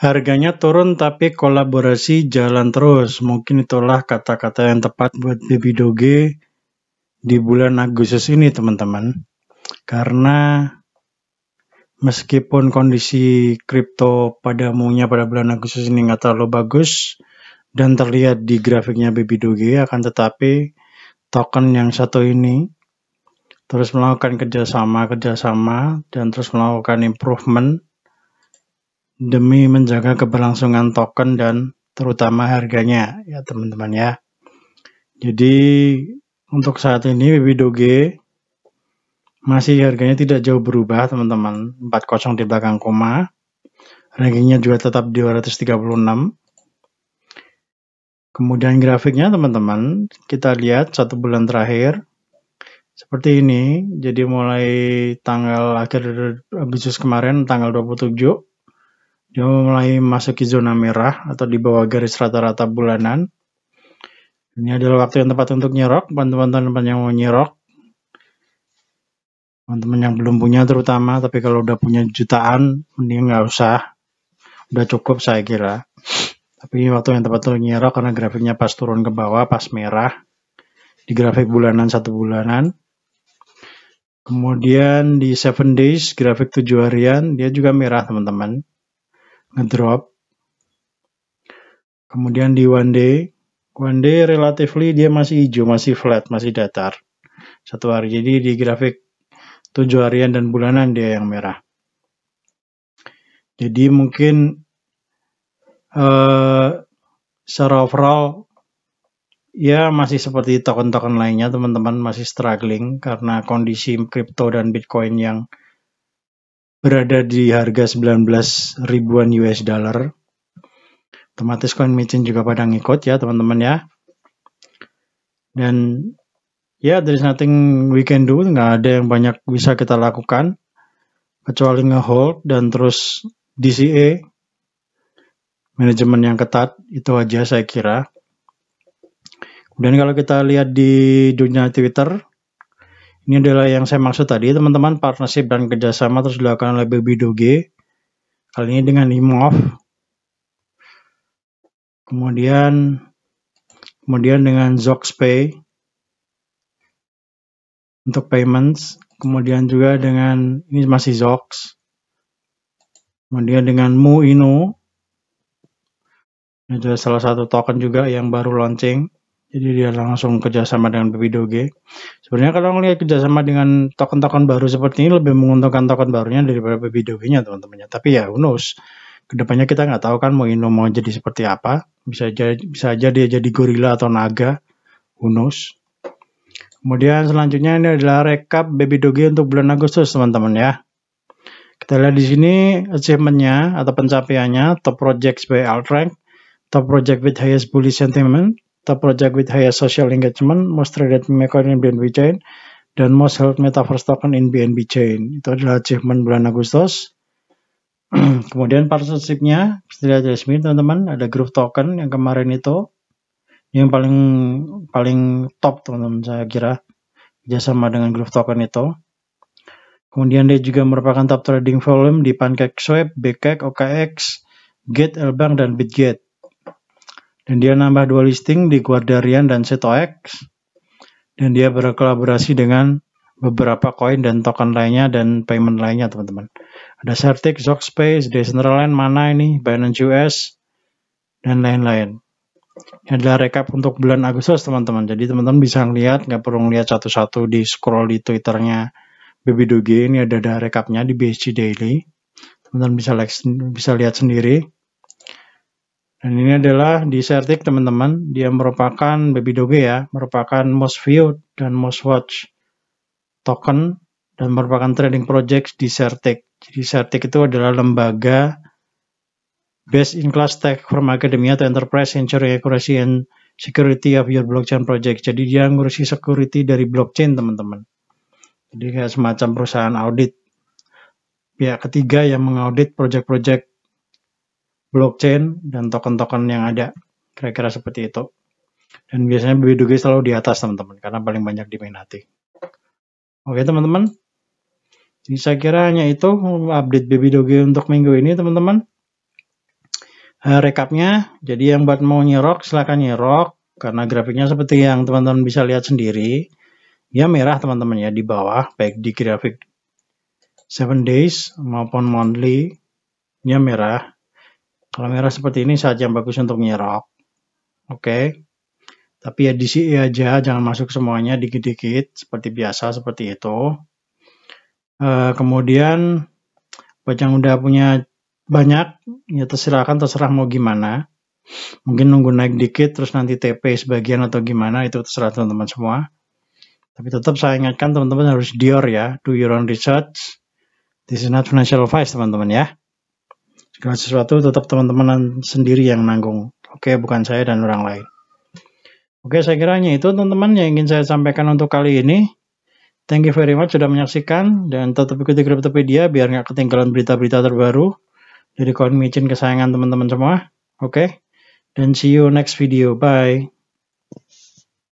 Harganya turun tapi kolaborasi jalan terus. Mungkin itulah kata-kata yang tepat buat Baby Doge di bulan Agustus ini teman-teman. Karena meskipun kondisi kripto pada umumnya pada bulan Agustus ini nggak terlalu bagus dan terlihat di grafiknya Baby Doge akan tetapi token yang satu ini terus melakukan kerjasama-kerjasama dan terus melakukan improvement demi menjaga keberlangsungan token dan terutama harganya ya teman-teman ya. Jadi untuk saat ini Doge masih harganya tidak jauh berubah teman-teman 40 di belakang koma rankingnya juga tetap 236 kemudian grafiknya teman-teman kita lihat satu bulan terakhir seperti ini jadi mulai tanggal akhir Agustus eh, kemarin tanggal 27 dia mulai memasuki zona merah atau di bawah garis rata-rata bulanan. Ini adalah waktu yang tepat untuk nyerok, teman-teman yang mau nyerok. Teman-teman yang belum punya terutama, tapi kalau udah punya jutaan, mending nggak usah. Udah cukup saya kira. Tapi ini waktu yang tepat untuk nyerok karena grafiknya pas turun ke bawah, pas merah. Di grafik bulanan, satu bulanan. Kemudian di 7 days, grafik 7 harian, dia juga merah teman-teman ngedrop. Kemudian di one day, one day relatively dia masih hijau, masih flat, masih datar. Satu hari. Jadi di grafik tujuh harian dan bulanan dia yang merah. Jadi mungkin uh, secara overall ya masih seperti token-token lainnya teman-teman masih struggling karena kondisi kripto dan Bitcoin yang berada di harga 19 ribuan US dollar. Otomatis coin micin juga pada ngikut ya teman-teman ya. Dan ya yeah, is nothing we can do, nggak ada yang banyak bisa kita lakukan kecuali ngehold dan terus DCA manajemen yang ketat itu aja saya kira. Kemudian kalau kita lihat di dunia Twitter ini adalah yang saya maksud tadi teman-teman partnership dan kerjasama terus dilakukan oleh Baby Doge. kali ini dengan IMOV. Kemudian kemudian dengan ZoxPay untuk payments, kemudian juga dengan ini masih Zox. Kemudian dengan Muino. Ini adalah salah satu token juga yang baru launching jadi dia langsung kerjasama dengan Doge. Sebenarnya kalau ngelihat kerjasama dengan token-token baru seperti ini lebih menguntungkan token barunya daripada doge nya teman-temannya. Tapi ya, who Kedepannya kita nggak tahu kan mau Ino mau jadi seperti apa. Bisa aja, bisa aja dia jadi gorila atau naga. Who Kemudian selanjutnya ini adalah rekap Doge untuk bulan Agustus teman-teman ya. Kita lihat di sini achievementnya atau pencapaiannya top projects by Altrank, top project with highest bullish sentiment, The project with highest social engagement, most traded coin in BNB Chain, dan most held Metaverse token in BNB Chain. Itu adalah achievement bulan Agustus. Kemudian partnershipnya, setelah dari sini teman-teman, ada group token yang kemarin itu, yang paling paling top teman-teman saya kira, kerjasama dengan group token itu. Kemudian dia juga merupakan top trading volume di PancakeSwap, BKEK, OKX, Gate, Elbank, dan BitGate. Dan dia nambah dua listing di Guardarian dan Setoex, Dan dia berkolaborasi dengan beberapa koin dan token lainnya dan payment lainnya teman-teman. Ada Certic, Zoxpace, Decentraland, Mana ini, Binance US, dan lain-lain. Ini adalah rekap untuk bulan Agustus teman-teman. Jadi teman-teman bisa lihat nggak perlu ngeliat satu-satu di scroll di Twitternya Baby BBDG. Ini ada, ada rekapnya di BSC Daily. Teman-teman bisa, bisa lihat sendiri. Dan ini adalah di Desertic teman-teman, dia merupakan baby doge ya, merupakan most viewed dan most watch token dan merupakan trading project di Desertic. Jadi Desertic itu adalah lembaga best in class tech from academia to enterprise ensuring accuracy and security of your blockchain project. Jadi dia ngurusi security dari blockchain teman-teman. Jadi kayak semacam perusahaan audit. Pihak ketiga yang mengaudit project-project blockchain dan token-token yang ada. Kira-kira seperti itu. Dan biasanya BBDG selalu di atas teman-teman karena paling banyak diminati. Oke teman-teman. Jadi saya kira hanya itu update Doge untuk minggu ini teman-teman. Uh, eh, rekapnya, jadi yang buat mau nyerok silahkan nyerok karena grafiknya seperti yang teman-teman bisa lihat sendiri. ya merah teman-teman ya di bawah baik di grafik 7 days maupun monthly ya merah kalau merah seperti ini saat yang bagus untuk nyerok. Oke. Okay. Tapi ya di sini aja, jangan masuk semuanya dikit-dikit seperti biasa seperti itu. E, kemudian buat yang udah punya banyak ya terserah kan terserah mau gimana. Mungkin nunggu naik dikit terus nanti TP sebagian atau gimana itu terserah teman-teman semua. Tapi tetap saya ingatkan teman-teman harus dior ya, do your own research. This is not financial advice teman-teman ya segala sesuatu tetap teman-teman sendiri yang nanggung. Oke, bukan saya dan orang lain. Oke, saya kiranya itu teman-teman yang ingin saya sampaikan untuk kali ini. Thank you very much sudah menyaksikan dan tetap ikuti Cryptopedia biar nggak ketinggalan berita-berita terbaru dari Koin micin kesayangan teman-teman semua. Oke, dan see you next video. Bye.